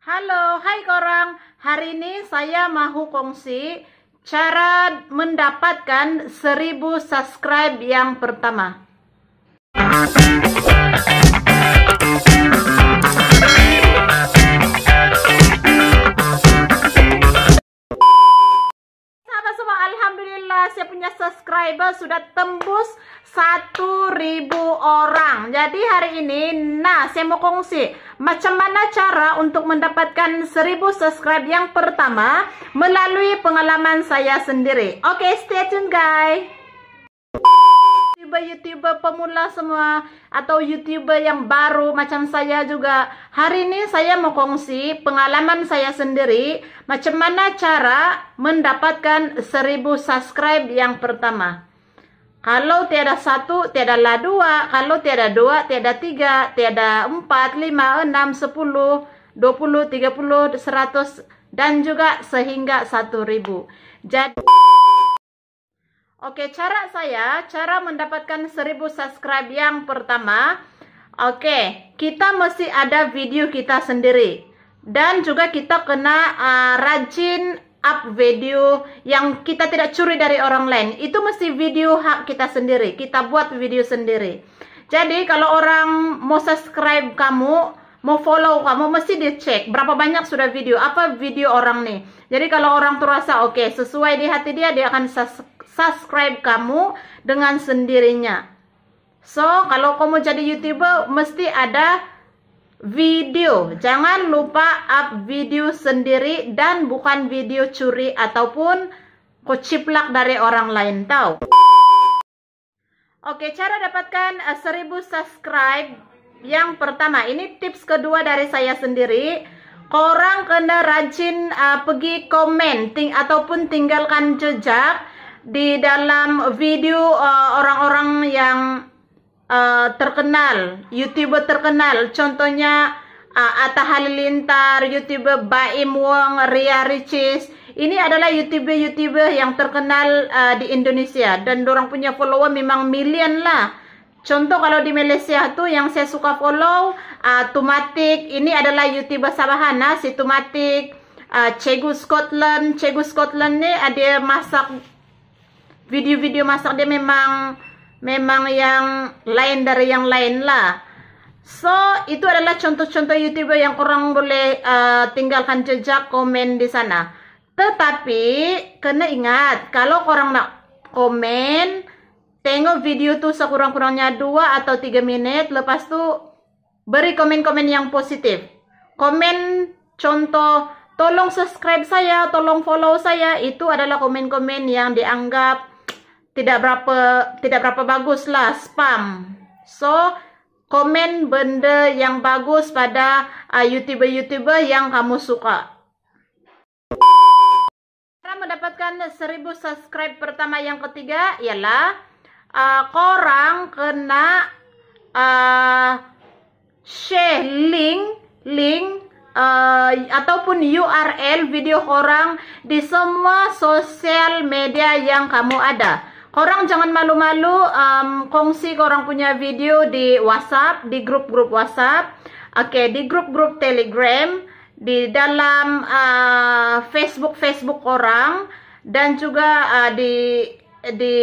Halo, hai korang. Hari ini saya mau kongsi cara mendapatkan 1000 subscribe yang pertama. Sahabat semua, alhamdulillah saya punya subscriber sudah tembus satu ribu orang. Jadi hari ini, nah saya mau kongsi macam mana cara untuk mendapatkan seribu subscribe yang pertama melalui pengalaman saya sendiri. Oke, okay, stay tune guys. YouTuber-YouTuber pemula semua atau YouTuber yang baru macam saya juga. Hari ini saya mau kongsi pengalaman saya sendiri macam mana cara mendapatkan seribu subscribe yang pertama. Kalau tiada satu, tiadalah dua. Kalau tiada dua, tiada tiga, tiada empat, lima, enam, sepuluh, dua puluh, tiga puluh, seratus, dan juga sehingga satu ribu. Jadi, oke, cara saya, cara mendapatkan seribu subscribe yang pertama, oke, kita mesti ada video kita sendiri. Dan juga kita kena uh, rajin up video yang kita tidak curi dari orang lain itu mesti video hak kita sendiri kita buat video sendiri jadi kalau orang mau subscribe kamu mau follow kamu mesti dicek berapa banyak sudah video apa video orang nih jadi kalau orang terasa oke okay, sesuai di hati dia dia akan subscribe kamu dengan sendirinya so kalau kamu jadi youtuber mesti ada video. Jangan lupa up video sendiri dan bukan video curi ataupun kociplak dari orang lain tahu. Oke, cara dapatkan 1000 eh, subscribe yang pertama, ini tips kedua dari saya sendiri. Korang kena rajin uh, pergi komen ting ataupun tinggalkan jejak di dalam video eh, orang-orang uh, orang -orang yang uh, terkenal, YouTuber terkenal. Contohnya uh, Atta Halilintar, YouTuber Baim Wong, Ria Ricis. Ini adalah YouTuber-YouTuber yang terkenal uh, di Indonesia dan orang punya follower memang million lah. Contoh kalau di Malaysia tuh yang saya suka follow uh, Tumatik, ini adalah YouTuber Sabahan si Tumatik, uh, Cegu Scotland, Cegu Scotland ni ada masak video-video masak dia memang memang yang lain dari yang lain lah. So, itu adalah contoh-contoh YouTuber yang orang boleh uh, tinggalkan jejak komen di sana. Tetapi, kena ingat, kalau orang nak komen, tengok video tuh sekurang-kurangnya dua atau tiga menit, lepas tu beri komen-komen yang positif. Komen contoh, tolong subscribe saya, tolong follow saya, itu adalah komen-komen yang dianggap tidak berapa tidak berapa bagus lah spam. So komen benda yang bagus pada uh, youtuber-youtuber uh, yang kamu suka. Cara mendapatkan 1000 subscribe pertama yang ketiga ialah uh, korang kena uh, share link link uh, ataupun URL video korang di semua sosial media yang kamu ada. Korang jangan malu-malu um, kongsi ke orang punya video di WhatsApp, di grup-grup WhatsApp, oke, okay, di grup-grup Telegram, di dalam uh, facebook Facebook Facebook orang dan juga uh, di di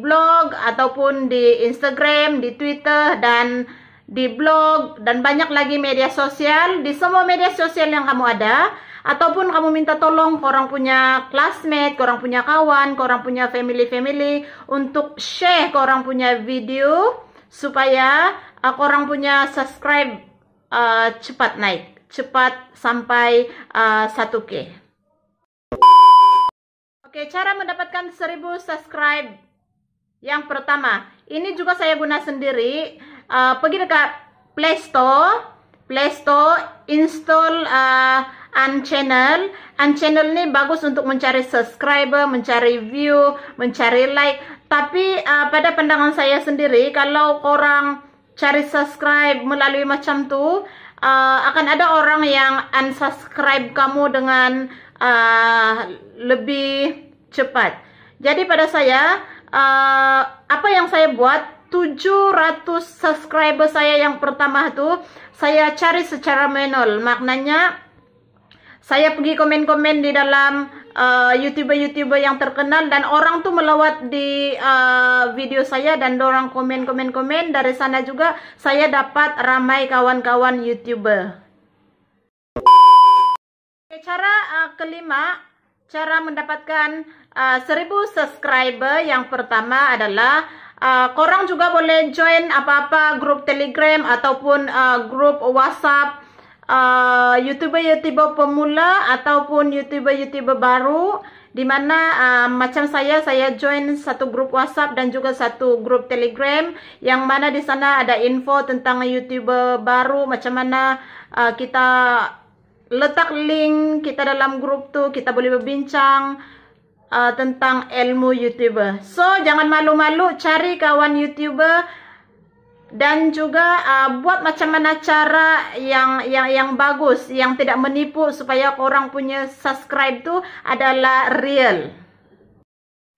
blog ataupun di Instagram, di Twitter dan di blog dan banyak lagi media sosial di semua media sosial yang kamu ada ataupun kamu minta tolong ke orang punya classmate, ke orang punya kawan, ke orang punya family-family untuk share ke orang punya video supaya uh, orang punya subscribe uh, cepat naik, cepat sampai uh, eh, 1k. Oke, cara mendapatkan 1000 subscribe yang pertama, ini juga saya guna sendiri. Uh, pergi dekat Play Store, Play Store, install uh, channel and channel ni bagus untuk mencari subscriber, mencari view, mencari like. Tapi uh, pada pandangan saya sendiri kalau orang cari subscribe melalui macam tu uh, akan ada orang yang unsubscribe kamu dengan uh, lebih cepat. Jadi pada saya uh, apa yang saya buat 700 subscriber saya yang pertama itu saya cari secara manual maknanya saya pergi komen-komen di dalam eh, youtuber-youtuber uh, yang terkenal dan orang tuh melawat di uh, video saya dan orang komen-komen-komen dari sana juga saya dapat ramai kawan-kawan youtuber cara uh, kelima cara mendapatkan uh, 1000 subscriber yang pertama adalah uh, korang juga boleh join apa-apa grup telegram ataupun uh, grup whatsapp YouTuber-YouTuber uh, pemula ataupun YouTuber-YouTuber baru di mana uh, macam saya, saya join satu grup WhatsApp dan juga satu grup Telegram yang mana di sana ada info tentang YouTuber baru macam mana uh, kita letak link kita dalam grup tu kita boleh berbincang uh, tentang ilmu YouTuber. So jangan malu-malu cari kawan YouTuber. dan juga uh, buat macam mana cara yang yang yang bagus yang tidak menipu supaya orang punya subscribe tuh adalah real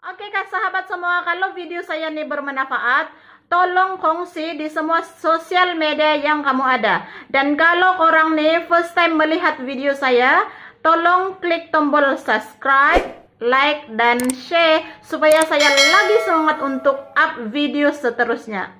Oke okay, kak sahabat semua kalau video saya ini bermanfaat tolong kongsi di semua sosial media yang kamu ada dan kalau orang nih first time melihat video saya tolong klik tombol subscribe like, dan share supaya saya lagi semangat untuk up video seterusnya.